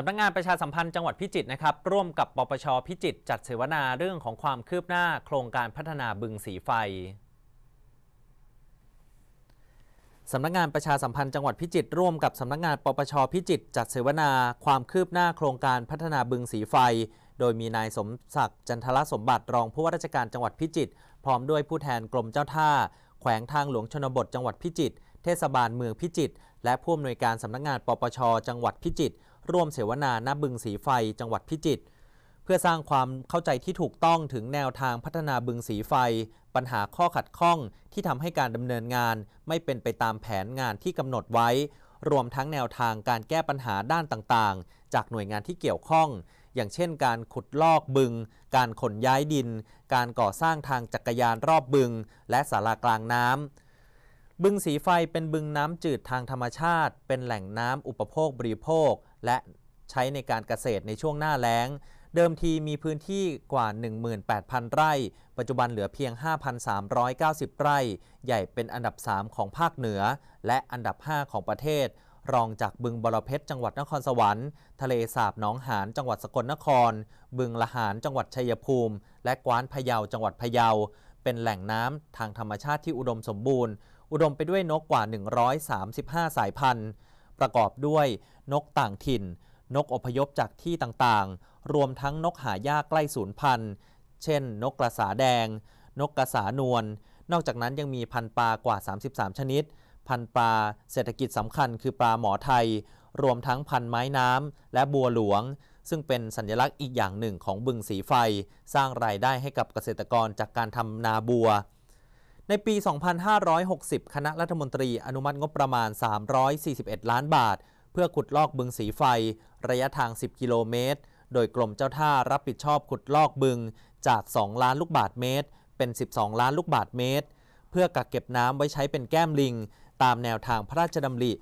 สำนักงงานประชาสัมพันธ์จังหวัดพิจิตรนะครับร่วมกับปปชพิจิตรจัดเสวนาเรื่องของความคืบหน้าโครงการพัฒนาบึงสีไฟสำนักงานประชาสัมพันธ์จังหวัดพิจิตรร่วมกับสำนักงาน ปปชพิจิตรจัดเสวนาความคืบหน้าโครงการพัฒนาบึงสีไฟ โดยมีนายสมศักดิ์จันทรสมบัติ รองผู้ว่าราชการจังหวัดพิจิตรพร้อมด้วยผู้แทนกรมเจ้าท่า แขวงทางหลวงชนบทจังหวัดพิจิตรเทศบาลเมืองพิจิตรและผู้อำนวยการสำนักงาน ปปชจังหวัดพิจิตรร่วมเสวนาณบึงสีไฟจังหวัดพิจิตรเพื่อสร้างความเข้าใจที่ถูกต้องถึงแนวทางพัฒนาบึงสีไฟ ปัญหาข้อขัดข้องที่ทำให้การดำเนินงานไม่เป็นไปตามแผนงานที่กำหนดไว้ รวมทั้งแนวทางการแก้ปัญหาด้านต่างๆ จากหน่วยงานที่เกี่ยวข้อง อย่างเช่นการขุดลอกบึง การขนย้ายดิน การก่อสร้างทางจักรยานรอบบึง และสารากลางน้ำบึงสีไฟเป็นบึงน้ำจืดทางธรรมชาติ เป็นแหล่งน้ำอุปโภคบริโภคและใช้ในการเกษตรในช่วงหน้าแล้ง เดิมทีมีพื้นที่กว่า 18,000 ไร่ ปัจจุบันเหลือเพียง 5,390 ไร่ ใหญ่เป็นอันดับ 3 ของภาคเหนือ และอันดับ 5 ของประเทศ รองจากบึงบรเพชรจังหวัดนครสวรรค์ ทะเลสาบหนองหานจังหวัดสกลนคร บึงละหานจังหวัดชัยภูมิ และกวานพะเยาจังหวัดพะเยา เป็นแหล่งน้ำทางธรรมชาติที่อุดมสมบูรณ์อุดมไปด้วยนกกว่า 135 สายพันธุ์ประกอบด้วยนกต่างถิ่นนกอพยพจากที่ต่างๆ รวมทั้งนกหายากใกล้สูญพันธุ์เช่นนกกระสาแดง นกกระสานวลนอกจากนั้นยังมีพันธุ์ปลากว่า 33 ชนิด พันธุ์ปลาเศรษฐกิจสำคัญคือปลาหมอไทย รวมทั้งพันธุ์ไม้น้ำและบัวหลวง ซึ่งเป็นสัญลักษณ์อีกอย่างหนึ่งของบึงสีไฟสร้างรายได้ให้กับเกษตรกรจากการทำนาบัวในปี 2560 คณะรัฐมนตรีอนุมัติงบประมาณ 341 ล้านบาท เพื่อขุดลอกบึงสีไฟ ระยะทาง 10 กิโลเมตร โดยกรมเจ้าท่ารับผิดชอบขุดลอกบึงจาก 2 ล้านลูกบาทเมตร เป็น 12 ล้านลูกบาทเมตร เพื่อกักเก็บน้ำไว้ใช้เป็นแก้มลิง ตามแนวทางพระราชดำริ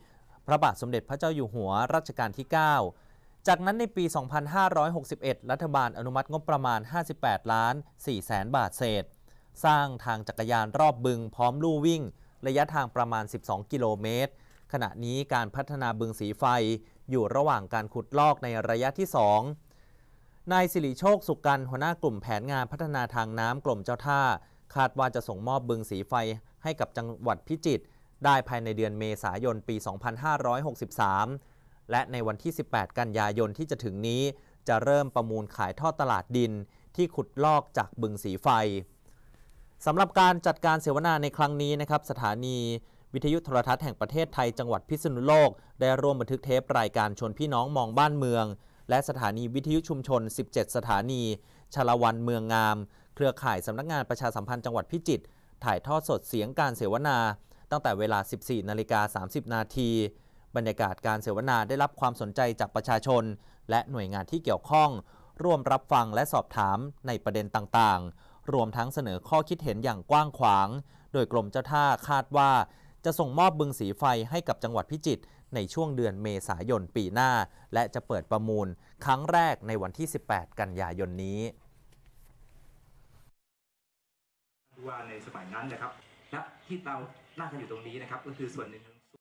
พระบาทสมเด็จพระเจ้าอยู่หัว รัชกาลที่ 9 จากนั้นในปี 2561 รัฐบาลอนุมัติงบประมาณ 58ล้าน4แสนบาทเศษสร้างทางจักรยานรอบบึงพร้อมลู่วิ่ง ระยะทางประมาณ 12 กิโลเมตร ขณะนี้การพัฒนาบึงสีไฟอยู่ระหว่างการขุดลอกในระยะที่2นายสิริโชคสุกกันหัวหน้ากลุ่มแผนงานพัฒนาทางน้ำกลมเจ้าท่า คาดว่าจะส่งมอบบึงสีไฟให้กับจังหวัดพิจิตรได้ภายในเดือนเมษายนปี 2563 และในวันที่ 18 กันยายนที่จะถึงนี้จะเริ่มประมูลขายท่อตลาดดินที่ขุดลอกจากบึงสีไฟสำหรับการจัดการเสวนาในครั้งนี้นะครับสถานีวิทยุโทรทัศน์แห่งประเทศไทยจังหวัดพิษณุโลก ได้ร่วมบันทึกเทปรายการชนพี่น้องมองบ้านเมือง และสถานีวิทยุชุมชน 17 สถานี ชลวันเมืองงาม เครือข่ายสำนักงานประชาสัมพันธ์จังหวัดพิจิตรถ่ายทอดสดเสียงการเสวนาตั้งแต่เวลา 14 นาฬิกา 30 นาทีบรรยากาศการเสวนาได้รับความสนใจจากประชาชนและหน่วยงานที่เกี่ยวข้อง ร่วมรับฟังและสอบถามในประเด็นต่างๆรวมทั้งเสนอข้อคิดเห็นอย่างกว้างขวาง โดยกรมเจ้าท่าคาดว่าจะส่งมอบบึงสีไฟให้กับจังหวัดพิจิตรในช่วงเดือนเมษายนปีหน้า และจะเปิดประมูลครั้งแรกในวันที่ 18 กันยายนนี้ว่าในสมัยนั้นนะครับ และที่เรานั่งกันอยู่ตรงนี้นะครับ ก็คือส่วนหนึ่ง